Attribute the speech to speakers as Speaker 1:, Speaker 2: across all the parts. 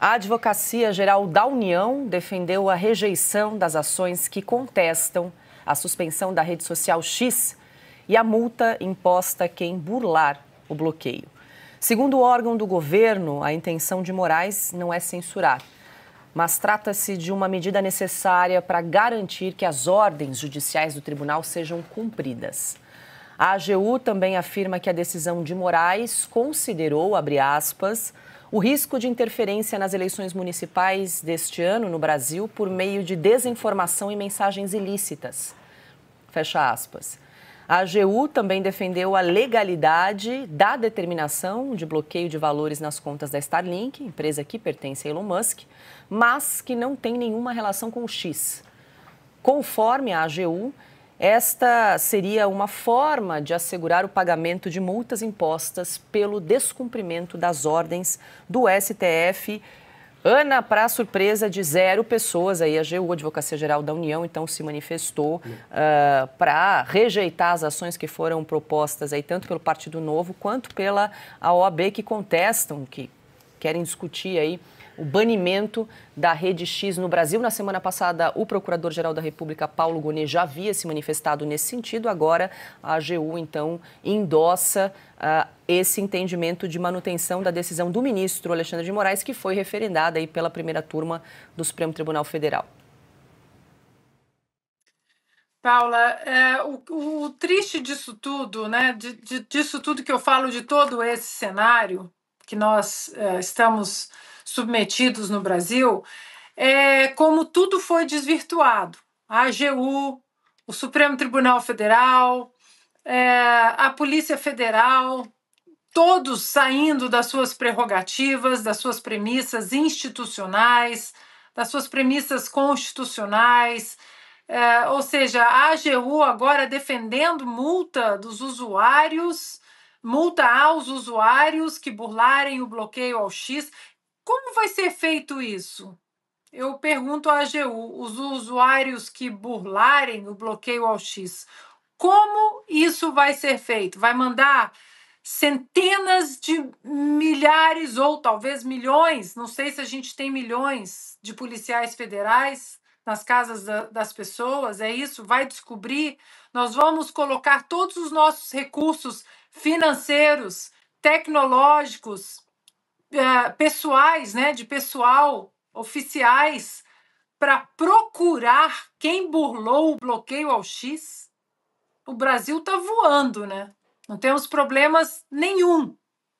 Speaker 1: A Advocacia Geral da União defendeu a rejeição das ações que contestam a suspensão da rede social X e a multa imposta a quem burlar o bloqueio. Segundo o órgão do governo, a intenção de Moraes não é censurar, mas trata-se de uma medida necessária para garantir que as ordens judiciais do tribunal sejam cumpridas. A AGU também afirma que a decisão de Moraes considerou, abre aspas, o risco de interferência nas eleições municipais deste ano no Brasil por meio de desinformação e mensagens ilícitas. Fecha aspas. A AGU também defendeu a legalidade da determinação de bloqueio de valores nas contas da Starlink, empresa que pertence a Elon Musk, mas que não tem nenhuma relação com o X. Conforme a AGU, esta seria uma forma de assegurar o pagamento de multas impostas pelo descumprimento das ordens do STF. Ana, para surpresa de zero pessoas, aí a AGU, Advocacia Geral da União, então se manifestou uh, hum. ah, para rejeitar as ações que foram propostas aí tanto pelo Partido Novo quanto pela OAB que contestam, que querem discutir aí o banimento da Rede X no Brasil. Na semana passada, o Procurador-Geral da República, Paulo Gonet, já havia se manifestado nesse sentido. Agora, a AGU, então, endossa uh, esse entendimento de manutenção da decisão do ministro Alexandre de Moraes, que foi referendada aí pela primeira turma do Supremo Tribunal Federal.
Speaker 2: Paula, é, o, o, triste disso tudo, né, de, de, disso tudo que eu falo de todo esse cenário que nós é, estamos submetidos no Brasil, é como tudo foi desvirtuado. A AGU, o Supremo Tribunal Federal, é, a Polícia Federal, todos saindo das suas prerrogativas, das suas premissas institucionais, das suas premissas constitucionais. É, ou seja, a AGU agora defendendo multa dos usuários multa aos usuários que burlarem o bloqueio ao X. Como vai ser feito isso? Eu pergunto à AGU, os usuários que burlarem o bloqueio ao X, como isso vai ser feito? Vai mandar centenas de milhares ou talvez milhões, não sei se a gente tem milhões de policiais federais nas casas da, das pessoas, é isso? Vai descobrir? Nós vamos colocar todos os nossos recursos financeiros, tecnológicos, é, pessoais, né, de pessoal, oficiais, para procurar quem burlou o bloqueio ao X, o Brasil está voando, né? Não temos problemas nenhum.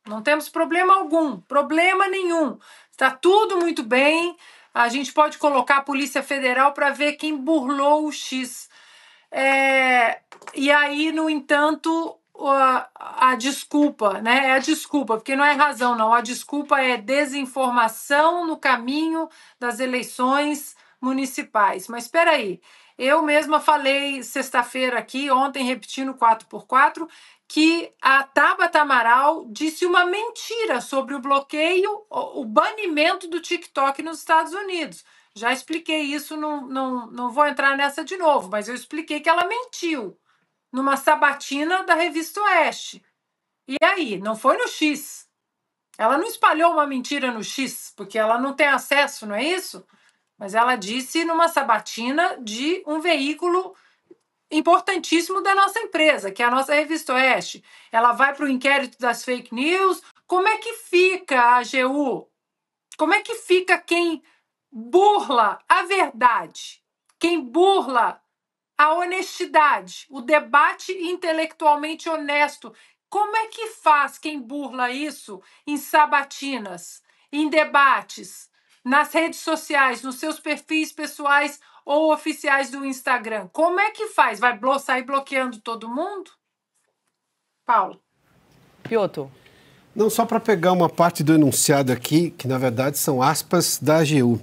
Speaker 2: Não temos problema algum, problema nenhum. Está tudo muito bem. A gente pode colocar a Polícia Federal para ver quem burlou o X. É, e aí, no entanto, a, a, desculpa, né? É a desculpa, porque não é razão, não. A desculpa é desinformação no caminho das eleições municipais. Mas espera aí, eu mesma falei sexta-feira aqui, ontem repetindo 4x4, que a Tabata Amaral disse uma mentira sobre o bloqueio, o banimento do TikTok nos Estados Unidos. Já expliquei isso, não, não, não vou entrar nessa de novo, mas eu expliquei que ela mentiu numa sabatina da revista Oeste. E aí? Não foi no X. Ela não espalhou uma mentira no X, porque ela não tem acesso, não é isso? Mas ela disse numa sabatina de um veículo importantíssimo da nossa empresa, que é a nossa revista Oeste. Ela vai para o inquérito das fake news. Como é que fica a AGU? Como é que fica quem burla a verdade? Quem burla a honestidade, o debate intelectualmente honesto. Como é que faz quem burla isso em sabatinas, em debates, nas redes sociais, nos seus perfis pessoais ou oficiais do Instagram? Como é que faz? Vai sair bloqueando todo mundo? Paulo.
Speaker 3: Piotr. Não, só para pegar uma parte do enunciado aqui, que na verdade são aspas da AGU.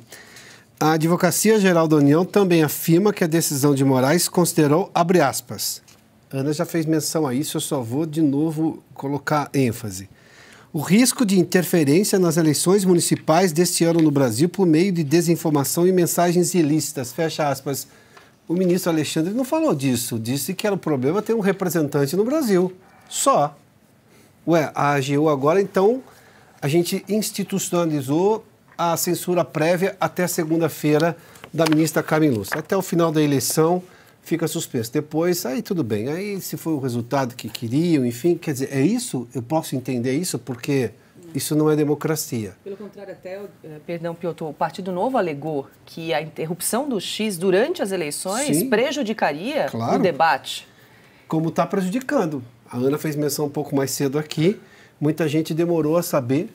Speaker 3: A Advocacia Geral da União também afirma que a decisão de Moraes considerou, abre aspas, Ana já fez menção a isso, eu só vou de novo colocar ênfase. O risco de interferência nas eleições municipais deste ano no Brasil por meio de desinformação e mensagens ilícitas, fecha aspas. O ministro Alexandre não falou disso, disse que era o problema ter um representante no Brasil, só. Ué, a AGU agora, então, a gente institucionalizou a censura prévia até segunda-feira da ministra Carmen Lúcia. Até o final da eleição fica suspenso. Depois, aí tudo bem. Aí se foi o resultado que queriam, enfim, quer dizer, é isso? Eu posso entender isso porque isso não é democracia.
Speaker 1: Pelo contrário, até, eh, perdão, Piotr, o Partido Novo alegou que a interrupção do X durante as eleições Sim, prejudicaria claro, o debate.
Speaker 3: Como está prejudicando. A Ana fez menção um pouco mais cedo aqui. Muita gente demorou a saber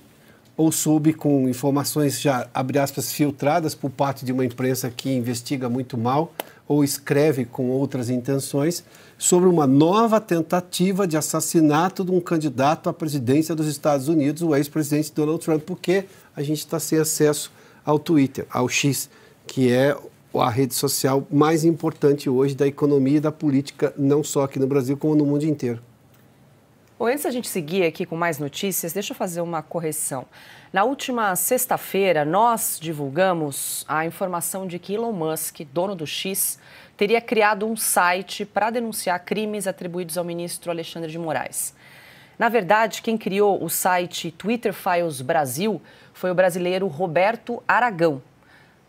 Speaker 3: ou soube com informações já, abre aspas, filtradas por parte de uma imprensa que investiga muito mal ou escreve com outras intenções sobre uma nova tentativa de assassinato de um candidato à presidência dos Estados Unidos, o ex-presidente Donald Trump, porque a gente está sem acesso ao Twitter, ao X, que é a rede social mais importante hoje da economia e da política, não só aqui no Brasil, como no mundo inteiro.
Speaker 1: Bom, antes a gente seguir aqui com mais notícias, deixa eu fazer uma correção. Na última sexta-feira, nós divulgamos a informação de que Elon Musk, dono do X, teria criado um site para denunciar crimes atribuídos ao ministro Alexandre de Moraes. Na verdade, quem criou o site Twitter Files Brasil foi o brasileiro Roberto Aragão,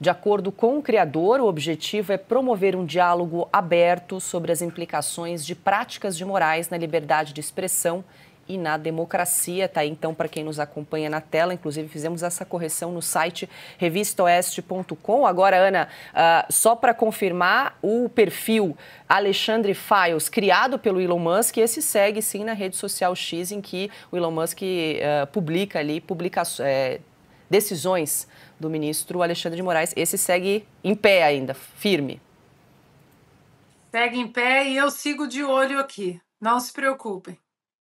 Speaker 1: de acordo com o criador, o objetivo é promover um diálogo aberto sobre as implicações de práticas de morais na liberdade de expressão e na democracia. Tá aí, então, para quem nos acompanha na tela, inclusive fizemos essa correção no site revistaoeste.com. Agora, Ana, uh, só para confirmar, o perfil Alexandre Files, criado pelo Elon Musk, esse segue sim na rede social X, em que o Elon Musk uh, publica ali publica, eh, decisões do ministro Alexandre de Moraes. Esse segue em pé ainda, firme.
Speaker 2: Segue em pé e eu sigo de olho aqui. Não se preocupem.